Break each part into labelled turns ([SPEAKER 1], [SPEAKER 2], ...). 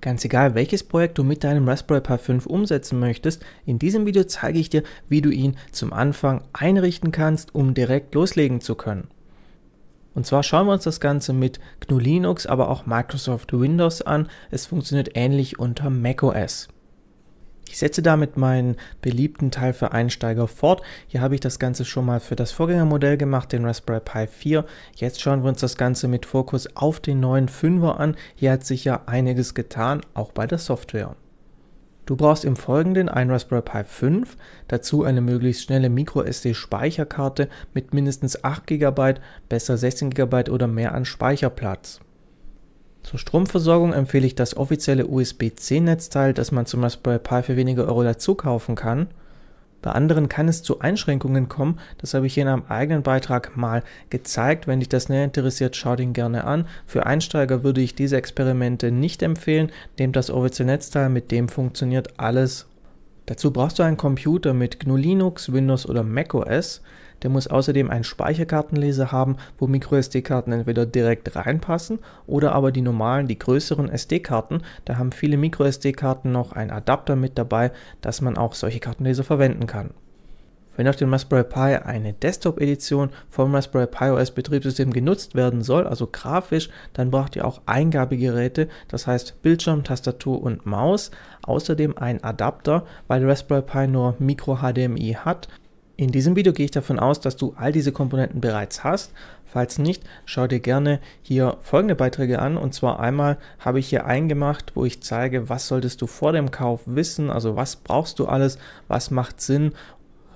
[SPEAKER 1] Ganz egal, welches Projekt du mit deinem Raspberry Pi 5 umsetzen möchtest, in diesem Video zeige ich dir, wie du ihn zum Anfang einrichten kannst, um direkt loslegen zu können. Und zwar schauen wir uns das Ganze mit GNU Linux, aber auch Microsoft Windows an. Es funktioniert ähnlich unter macOS. Ich setze damit meinen beliebten Teil für Einsteiger fort. Hier habe ich das Ganze schon mal für das Vorgängermodell gemacht, den Raspberry Pi 4. Jetzt schauen wir uns das Ganze mit Fokus auf den neuen 5er an. Hier hat sich ja einiges getan, auch bei der Software. Du brauchst im Folgenden ein Raspberry Pi 5, dazu eine möglichst schnelle MicroSD-Speicherkarte mit mindestens 8 GB, besser 16 GB oder mehr an Speicherplatz. Zur Stromversorgung empfehle ich das offizielle USB-C-Netzteil, das man zum Beispiel bei Pi für weniger Euro dazu kaufen kann. Bei anderen kann es zu Einschränkungen kommen, das habe ich hier in einem eigenen Beitrag mal gezeigt. Wenn dich das näher interessiert, schau den gerne an. Für Einsteiger würde ich diese Experimente nicht empfehlen. Nehmt das offizielle Netzteil, mit dem funktioniert alles. Dazu brauchst du einen Computer mit GNU Linux, Windows oder macOS. Der muss außerdem einen Speicherkartenleser haben, wo MicroSD-Karten entweder direkt reinpassen oder aber die normalen, die größeren SD-Karten. Da haben viele MicroSD-Karten noch einen Adapter mit dabei, dass man auch solche Kartenleser verwenden kann. Wenn auf dem Raspberry Pi eine Desktop-Edition vom Raspberry Pi OS Betriebssystem genutzt werden soll, also grafisch, dann braucht ihr auch Eingabegeräte, das heißt Bildschirm, Tastatur und Maus, außerdem einen Adapter, weil der Raspberry Pi nur Micro HDMI hat in diesem Video gehe ich davon aus, dass du all diese Komponenten bereits hast. Falls nicht, schau dir gerne hier folgende Beiträge an. Und zwar einmal habe ich hier eingemacht, wo ich zeige, was solltest du vor dem Kauf wissen, also was brauchst du alles, was macht Sinn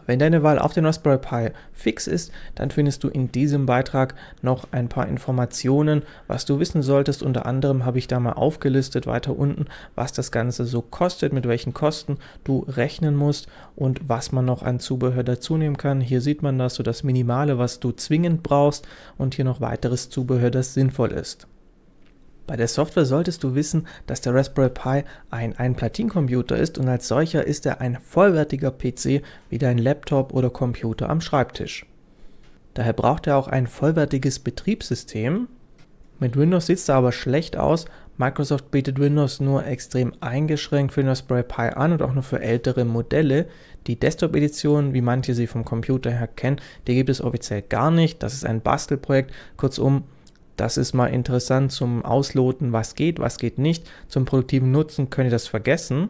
[SPEAKER 1] wenn deine Wahl auf den Raspberry Pi fix ist, dann findest du in diesem Beitrag noch ein paar Informationen, was du wissen solltest. Unter anderem habe ich da mal aufgelistet weiter unten, was das Ganze so kostet, mit welchen Kosten du rechnen musst und was man noch an Zubehör dazu nehmen kann. Hier sieht man das, so das Minimale, was du zwingend brauchst und hier noch weiteres Zubehör, das sinnvoll ist. Bei der Software solltest du wissen, dass der Raspberry Pi ein, ein Platincomputer ist und als solcher ist er ein vollwertiger PC wie dein Laptop oder Computer am Schreibtisch. Daher braucht er auch ein vollwertiges Betriebssystem. Mit Windows sieht es aber schlecht aus. Microsoft bietet Windows nur extrem eingeschränkt für den Raspberry Pi an und auch nur für ältere Modelle. Die Desktop-Edition, wie manche sie vom Computer her kennen, die gibt es offiziell gar nicht. Das ist ein Bastelprojekt. Kurzum, das ist mal interessant zum Ausloten, was geht, was geht nicht. Zum produktiven Nutzen könnt ihr das vergessen.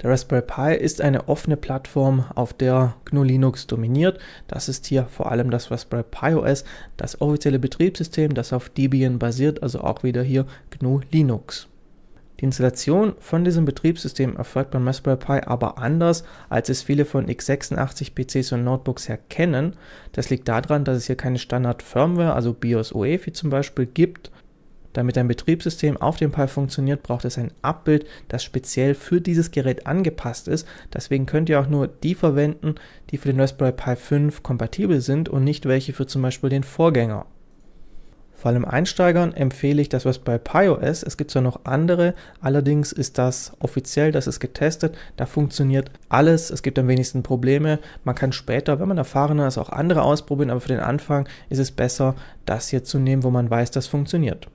[SPEAKER 1] Der Raspberry Pi ist eine offene Plattform, auf der GNU Linux dominiert. Das ist hier vor allem das Raspberry Pi OS, das offizielle Betriebssystem, das auf Debian basiert, also auch wieder hier GNU Linux. Die Installation von diesem Betriebssystem erfolgt beim Raspberry Pi aber anders, als es viele von x86 PCs und Notebooks her kennen. Das liegt daran, dass es hier keine Standard-Firmware, also BIOS UEFI zum Beispiel, gibt. Damit ein Betriebssystem auf dem Pi funktioniert, braucht es ein Abbild, das speziell für dieses Gerät angepasst ist. Deswegen könnt ihr auch nur die verwenden, die für den Raspberry Pi 5 kompatibel sind und nicht welche für zum Beispiel den Vorgänger. Vor allem Einsteigern empfehle ich das was bei PiOS. Es gibt zwar noch andere, allerdings ist das offiziell, das ist getestet. Da funktioniert alles. Es gibt am wenigsten Probleme. Man kann später, wenn man erfahrener ist, auch andere ausprobieren, aber für den Anfang ist es besser, das hier zu nehmen, wo man weiß, das funktioniert.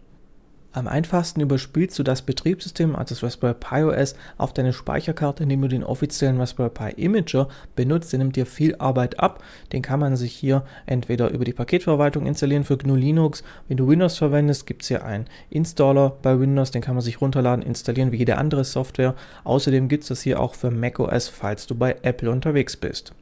[SPEAKER 1] Am einfachsten überspielst du das Betriebssystem, also das Raspberry Pi OS, auf deine Speicherkarte, indem du den offiziellen Raspberry Pi Imager benutzt. Der nimmt dir viel Arbeit ab. Den kann man sich hier entweder über die Paketverwaltung installieren für GNU Linux. Wenn du Windows verwendest, gibt es hier einen Installer bei Windows. Den kann man sich runterladen, installieren wie jede andere Software. Außerdem gibt es das hier auch für macOS, falls du bei Apple unterwegs bist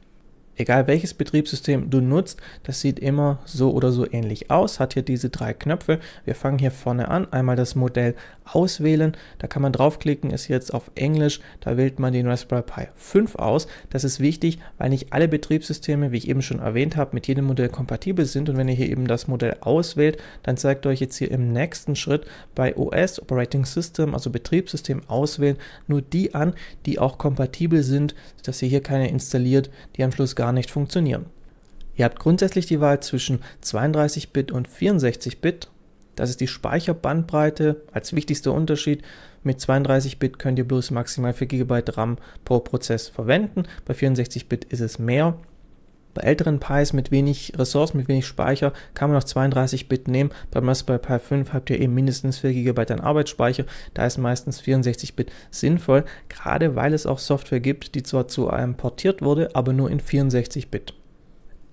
[SPEAKER 1] egal welches Betriebssystem du nutzt, das sieht immer so oder so ähnlich aus, hat hier diese drei Knöpfe. Wir fangen hier vorne an, einmal das Modell auswählen, da kann man draufklicken, ist jetzt auf Englisch, da wählt man den Raspberry Pi 5 aus. Das ist wichtig, weil nicht alle Betriebssysteme, wie ich eben schon erwähnt habe, mit jedem Modell kompatibel sind und wenn ihr hier eben das Modell auswählt, dann zeigt euch jetzt hier im nächsten Schritt bei OS, Operating System, also Betriebssystem auswählen, nur die an, die auch kompatibel sind, dass ihr hier keine installiert, die am Schluss gar gar nicht funktionieren. Ihr habt grundsätzlich die Wahl zwischen 32-Bit und 64-Bit. Das ist die Speicherbandbreite als wichtigster Unterschied. Mit 32-Bit könnt ihr bloß maximal 4 GB RAM pro Prozess verwenden. Bei 64-Bit ist es mehr. Bei älteren Pis mit wenig Ressourcen, mit wenig Speicher kann man noch 32 Bit nehmen. Bei bei Pi 5 habt ihr eben mindestens 4 GB an Arbeitsspeicher. Da ist meistens 64 Bit sinnvoll, gerade weil es auch Software gibt, die zwar zu einem portiert wurde, aber nur in 64 Bit.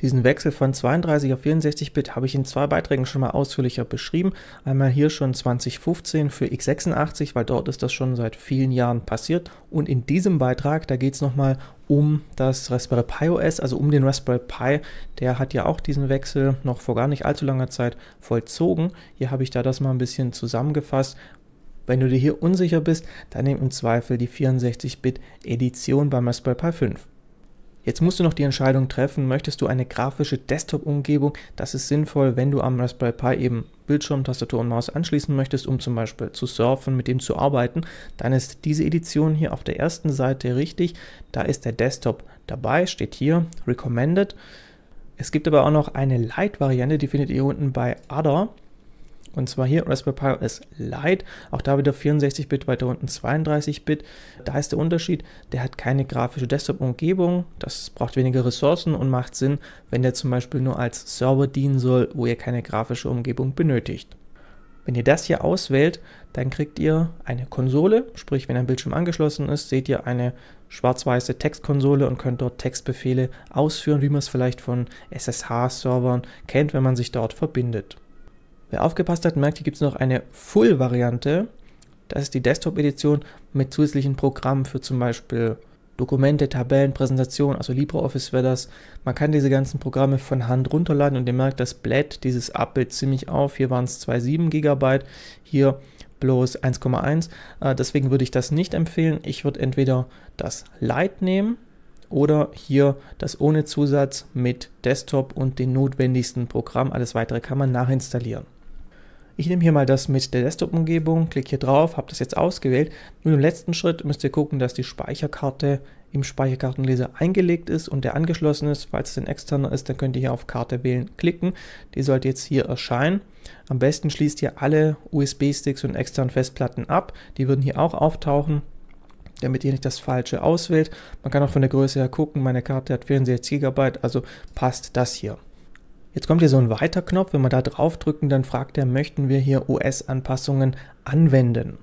[SPEAKER 1] Diesen Wechsel von 32 auf 64-Bit habe ich in zwei Beiträgen schon mal ausführlicher beschrieben. Einmal hier schon 2015 für x86, weil dort ist das schon seit vielen Jahren passiert. Und in diesem Beitrag, da geht es nochmal um das Raspberry Pi OS, also um den Raspberry Pi. Der hat ja auch diesen Wechsel noch vor gar nicht allzu langer Zeit vollzogen. Hier habe ich da das mal ein bisschen zusammengefasst, wenn du dir hier unsicher bist, dann nimm im Zweifel die 64-Bit-Edition beim Raspberry Pi 5. Jetzt musst du noch die Entscheidung treffen, möchtest du eine grafische Desktop-Umgebung? Das ist sinnvoll, wenn du am Raspberry Pi eben Bildschirm, Tastatur und Maus anschließen möchtest, um zum Beispiel zu surfen, mit dem zu arbeiten. Dann ist diese Edition hier auf der ersten Seite richtig. Da ist der Desktop dabei, steht hier Recommended. Es gibt aber auch noch eine Lite-Variante, die findet ihr unten bei Other. Und zwar hier Raspberry Pi OS Lite, auch da wieder 64-Bit, weiter unten 32-Bit. Da ist der Unterschied, der hat keine grafische Desktop-Umgebung, das braucht weniger Ressourcen und macht Sinn, wenn der zum Beispiel nur als Server dienen soll, wo ihr keine grafische Umgebung benötigt. Wenn ihr das hier auswählt, dann kriegt ihr eine Konsole, sprich wenn ein Bildschirm angeschlossen ist, seht ihr eine schwarz-weiße Textkonsole und könnt dort Textbefehle ausführen, wie man es vielleicht von SSH-Servern kennt, wenn man sich dort verbindet. Wer aufgepasst hat, merkt, hier gibt es noch eine Full-Variante. Das ist die Desktop-Edition mit zusätzlichen Programmen für zum Beispiel Dokumente, Tabellen, Präsentationen, also LibreOffice wäre das. Man kann diese ganzen Programme von Hand runterladen und ihr merkt, das bläht dieses Abbild ziemlich auf. Hier waren es 2,7 GB, hier bloß 1,1. Äh, deswegen würde ich das nicht empfehlen. Ich würde entweder das Lite nehmen oder hier das ohne Zusatz mit Desktop und den notwendigsten Programmen. Alles weitere kann man nachinstallieren. Ich nehme hier mal das mit der Desktop-Umgebung, klicke hier drauf, habe das jetzt ausgewählt. Nun im letzten Schritt müsst ihr gucken, dass die Speicherkarte im Speicherkartenleser eingelegt ist und der angeschlossen ist. Falls es ein externer ist, dann könnt ihr hier auf Karte wählen klicken. Die sollte jetzt hier erscheinen. Am besten schließt ihr alle USB-Sticks und externen Festplatten ab. Die würden hier auch auftauchen damit ihr nicht das Falsche auswählt. Man kann auch von der Größe her gucken, meine Karte hat 64 GB, also passt das hier. Jetzt kommt hier so ein weiter Knopf. Wenn wir da drauf drücken, dann fragt er, möchten wir hier US-Anpassungen anwenden?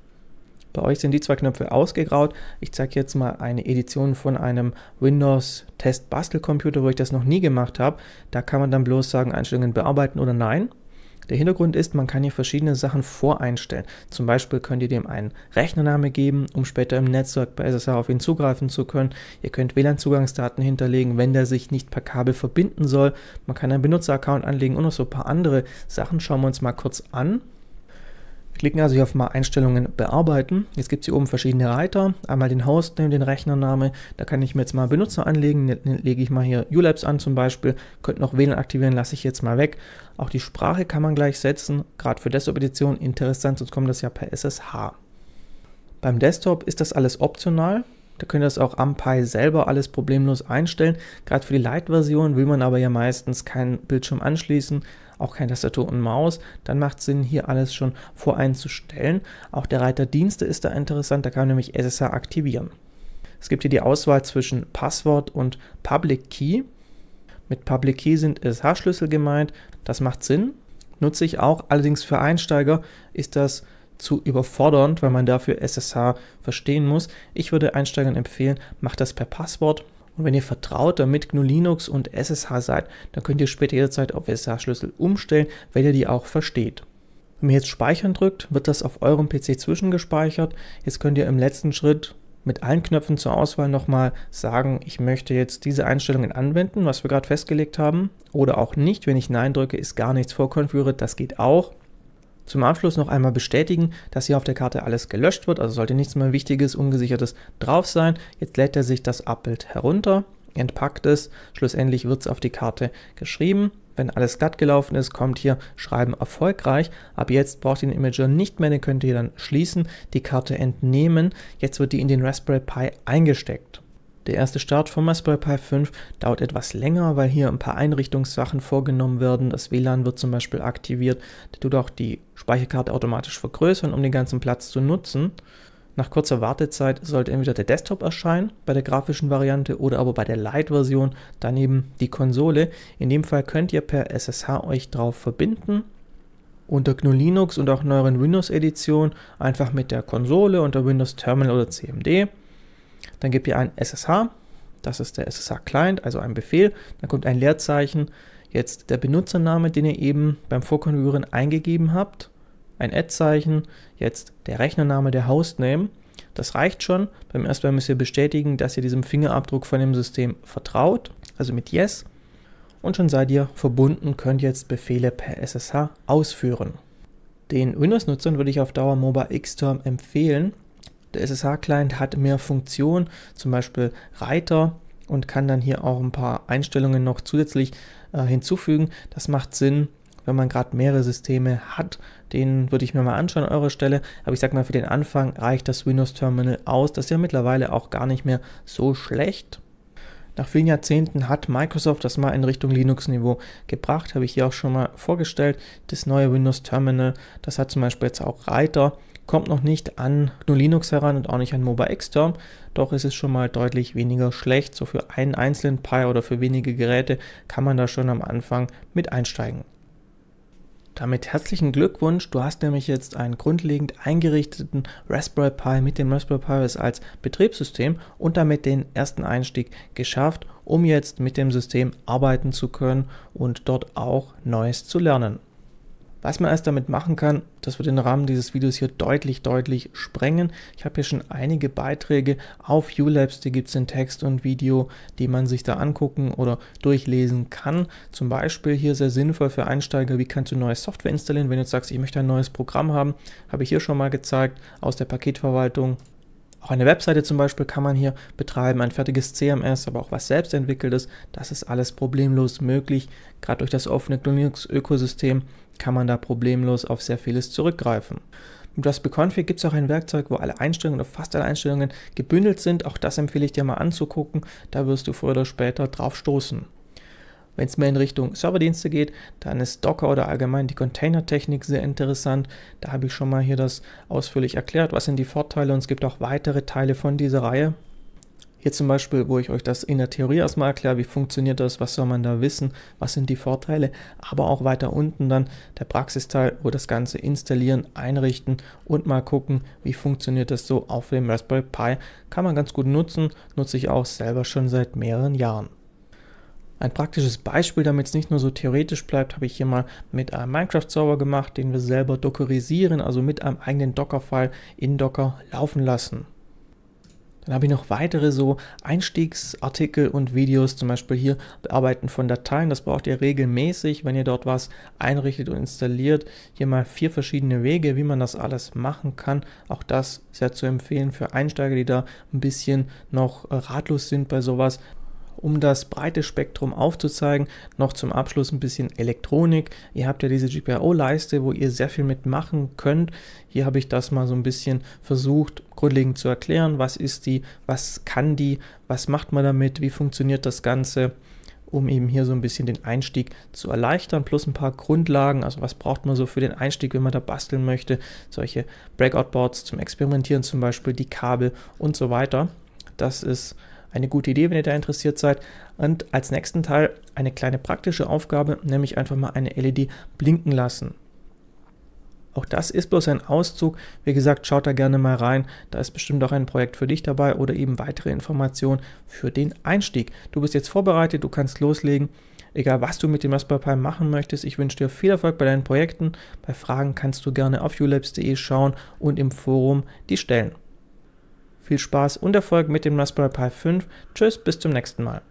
[SPEAKER 1] Bei euch sind die zwei Knöpfe ausgegraut. Ich zeige jetzt mal eine Edition von einem Windows Test Bastelcomputer, wo ich das noch nie gemacht habe. Da kann man dann bloß sagen, Einstellungen bearbeiten oder nein. Der Hintergrund ist, man kann hier verschiedene Sachen voreinstellen. Zum Beispiel könnt ihr dem einen Rechnername geben, um später im Netzwerk bei SSH auf ihn zugreifen zu können. Ihr könnt WLAN-Zugangsdaten hinterlegen, wenn der sich nicht per Kabel verbinden soll. Man kann einen Benutzeraccount anlegen und noch so ein paar andere Sachen schauen wir uns mal kurz an. Klicken also hier auf mal Einstellungen bearbeiten. Jetzt gibt es hier oben verschiedene Reiter. Einmal den Hostname, den Rechnername. Da kann ich mir jetzt mal Benutzer anlegen. Den ne, ne, lege ich mal hier ULabs an zum Beispiel. Könnte noch WLAN aktivieren, lasse ich jetzt mal weg. Auch die Sprache kann man gleich setzen. Gerade für Desktop-Edition interessant, sonst kommt das ja per SSH. Beim Desktop ist das alles optional. Da könnt ihr das auch am Pi selber alles problemlos einstellen. Gerade für die Lite-Version will man aber ja meistens keinen Bildschirm anschließen, auch keine Tastatur und Maus. Dann macht es Sinn, hier alles schon voreinzustellen. Auch der Reiter Dienste ist da interessant, da kann man nämlich SSH aktivieren. Es gibt hier die Auswahl zwischen Passwort und Public Key. Mit Public Key sind ssh schlüssel gemeint, das macht Sinn. Nutze ich auch, allerdings für Einsteiger ist das zu überfordernd, weil man dafür SSH verstehen muss. Ich würde Einsteigern empfehlen, macht das per Passwort. Und wenn ihr vertrauter mit GNU Linux und SSH seid, dann könnt ihr später jederzeit auf SSH-Schlüssel umstellen, wenn ihr die auch versteht. Wenn ihr jetzt Speichern drückt, wird das auf eurem PC zwischengespeichert. Jetzt könnt ihr im letzten Schritt mit allen Knöpfen zur Auswahl nochmal sagen, ich möchte jetzt diese Einstellungen anwenden, was wir gerade festgelegt haben, oder auch nicht. Wenn ich Nein drücke, ist gar nichts vorkonfiguriert, das geht auch. Zum Abschluss noch einmal bestätigen, dass hier auf der Karte alles gelöscht wird, also sollte nichts mehr Wichtiges, Ungesichertes drauf sein. Jetzt lädt er sich das Abbild herunter, entpackt es, schlussendlich wird es auf die Karte geschrieben. Wenn alles glatt gelaufen ist, kommt hier Schreiben erfolgreich. Ab jetzt braucht ihr den Imager nicht mehr, den könnt ihr dann schließen, die Karte entnehmen. Jetzt wird die in den Raspberry Pi eingesteckt. Der erste Start von Raspberry Pi 5 dauert etwas länger, weil hier ein paar Einrichtungssachen vorgenommen werden. Das WLAN wird zum Beispiel aktiviert. Der tut auch die Speicherkarte automatisch vergrößern, um den ganzen Platz zu nutzen. Nach kurzer Wartezeit sollte entweder der Desktop erscheinen bei der grafischen Variante oder aber bei der Lite-Version daneben die Konsole. In dem Fall könnt ihr per SSH euch drauf verbinden. Unter GNU Linux und auch neueren Windows-Editionen einfach mit der Konsole unter Windows Terminal oder CMD dann gebt ihr ein SSH, das ist der SSH-Client, also ein Befehl. Dann kommt ein Leerzeichen, jetzt der Benutzername, den ihr eben beim Vorkonfigurieren eingegeben habt, ein Add-Zeichen, jetzt der Rechnername, der Hostname. Das reicht schon. Beim ersten Mal müsst ihr bestätigen, dass ihr diesem Fingerabdruck von dem System vertraut, also mit Yes. Und schon seid ihr verbunden, könnt jetzt Befehle per SSH ausführen. Den Windows-Nutzern würde ich auf Dauer Mobile Xterm empfehlen, der SSH-Client hat mehr Funktionen, zum Beispiel Reiter und kann dann hier auch ein paar Einstellungen noch zusätzlich äh, hinzufügen. Das macht Sinn, wenn man gerade mehrere Systeme hat. Den würde ich mir mal anschauen an eurer Stelle. Aber ich sage mal, für den Anfang reicht das Windows Terminal aus. Das ist ja mittlerweile auch gar nicht mehr so schlecht. Nach vielen Jahrzehnten hat Microsoft das mal in Richtung Linux-Niveau gebracht, habe ich hier auch schon mal vorgestellt. Das neue Windows Terminal, das hat zum Beispiel jetzt auch Reiter kommt noch nicht an nur Linux heran und auch nicht an MobileXterm, doch ist es schon mal deutlich weniger schlecht. So für einen einzelnen Pi oder für wenige Geräte kann man da schon am Anfang mit einsteigen. Damit herzlichen Glückwunsch, du hast nämlich jetzt einen grundlegend eingerichteten Raspberry Pi mit dem Raspberry Pi als Betriebssystem und damit den ersten Einstieg geschafft, um jetzt mit dem System arbeiten zu können und dort auch Neues zu lernen. Was man erst damit machen kann, das wird den Rahmen dieses Videos hier deutlich, deutlich sprengen. Ich habe hier schon einige Beiträge auf ULabs, die gibt es in Text und Video, die man sich da angucken oder durchlesen kann. Zum Beispiel hier sehr sinnvoll für Einsteiger, wie kannst du neue Software installieren, wenn du jetzt sagst, ich möchte ein neues Programm haben, habe ich hier schon mal gezeigt, aus der Paketverwaltung auch eine Webseite zum Beispiel kann man hier betreiben, ein fertiges CMS, aber auch was selbst entwickeltes. Das ist alles problemlos möglich. Gerade durch das offene Linux-Ökosystem kann man da problemlos auf sehr vieles zurückgreifen. Mit Raspberry gibt es auch ein Werkzeug, wo alle Einstellungen oder fast alle Einstellungen gebündelt sind. Auch das empfehle ich dir mal anzugucken. Da wirst du früher oder später drauf stoßen. Wenn es mehr in Richtung Serverdienste geht, dann ist Docker oder allgemein die Containertechnik sehr interessant. Da habe ich schon mal hier das ausführlich erklärt, was sind die Vorteile und es gibt auch weitere Teile von dieser Reihe. Hier zum Beispiel, wo ich euch das in der Theorie erstmal erkläre, wie funktioniert das, was soll man da wissen, was sind die Vorteile, aber auch weiter unten dann der Praxisteil, wo das Ganze installieren, einrichten und mal gucken, wie funktioniert das so auf dem Raspberry Pi, kann man ganz gut nutzen, nutze ich auch selber schon seit mehreren Jahren. Ein praktisches Beispiel, damit es nicht nur so theoretisch bleibt, habe ich hier mal mit einem Minecraft-Server gemacht, den wir selber dockerisieren, also mit einem eigenen Docker-File in Docker laufen lassen. Dann habe ich noch weitere so Einstiegsartikel und Videos, zum Beispiel hier Bearbeiten von Dateien. Das braucht ihr regelmäßig, wenn ihr dort was einrichtet und installiert. Hier mal vier verschiedene Wege, wie man das alles machen kann. Auch das sehr zu empfehlen für Einsteiger, die da ein bisschen noch ratlos sind bei sowas um das breite Spektrum aufzuzeigen. Noch zum Abschluss ein bisschen Elektronik. Ihr habt ja diese GPIO-Leiste, wo ihr sehr viel mitmachen könnt. Hier habe ich das mal so ein bisschen versucht, grundlegend zu erklären. Was ist die? Was kann die? Was macht man damit? Wie funktioniert das Ganze? um eben hier so ein bisschen den Einstieg zu erleichtern, plus ein paar Grundlagen, also was braucht man so für den Einstieg, wenn man da basteln möchte, solche Breakout-Boards zum Experimentieren zum Beispiel, die Kabel und so weiter. Das ist eine gute Idee, wenn ihr da interessiert seid. Und als nächsten Teil eine kleine praktische Aufgabe, nämlich einfach mal eine LED blinken lassen. Auch das ist bloß ein Auszug. Wie gesagt, schaut da gerne mal rein. Da ist bestimmt auch ein Projekt für dich dabei oder eben weitere Informationen für den Einstieg. Du bist jetzt vorbereitet, du kannst loslegen. Egal, was du mit dem Raspberry Pi machen möchtest, ich wünsche dir viel Erfolg bei deinen Projekten. Bei Fragen kannst du gerne auf ulabs.de schauen und im Forum die stellen. Viel Spaß und Erfolg mit dem Raspberry Pi 5. Tschüss, bis zum nächsten Mal.